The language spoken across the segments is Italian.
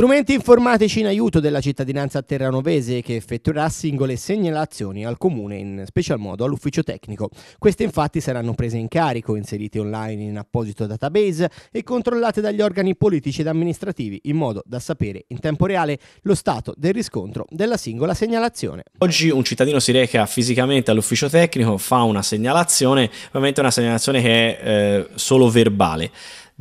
Strumenti informatici in aiuto della cittadinanza terranovese che effettuerà singole segnalazioni al comune, in special modo all'ufficio tecnico. Queste infatti saranno prese in carico, inserite online in apposito database e controllate dagli organi politici ed amministrativi in modo da sapere in tempo reale lo stato del riscontro della singola segnalazione. Oggi un cittadino si reca fisicamente all'ufficio tecnico, fa una segnalazione, ovviamente una segnalazione che è eh, solo verbale.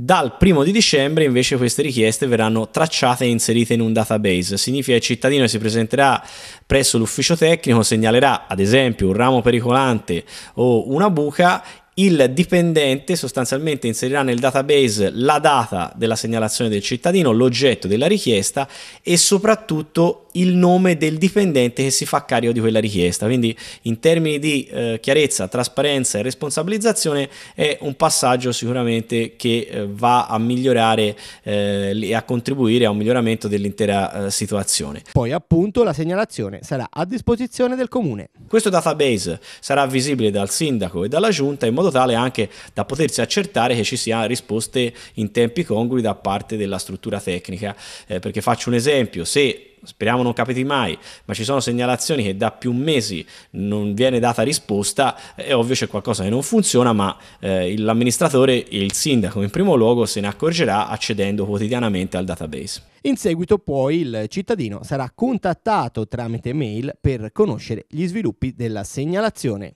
Dal primo di dicembre invece queste richieste verranno tracciate e inserite in un database. Significa che il cittadino si presenterà presso l'ufficio tecnico, segnalerà ad esempio un ramo pericolante o una buca il dipendente sostanzialmente inserirà nel database la data della segnalazione del cittadino, l'oggetto della richiesta e soprattutto il nome del dipendente che si fa carico di quella richiesta. Quindi in termini di eh, chiarezza, trasparenza e responsabilizzazione è un passaggio sicuramente che eh, va a migliorare eh, e a contribuire a un miglioramento dell'intera eh, situazione. Poi appunto la segnalazione sarà a disposizione del comune. Questo database sarà visibile dal sindaco e dalla giunta in modo tale anche da potersi accertare che ci siano risposte in tempi congrui da parte della struttura tecnica. Eh, perché faccio un esempio, se speriamo non capiti mai, ma ci sono segnalazioni che da più mesi non viene data risposta, è ovvio c'è qualcosa che non funziona, ma eh, l'amministratore e il sindaco in primo luogo se ne accorgerà accedendo quotidianamente al database. In seguito poi il cittadino sarà contattato tramite mail per conoscere gli sviluppi della segnalazione.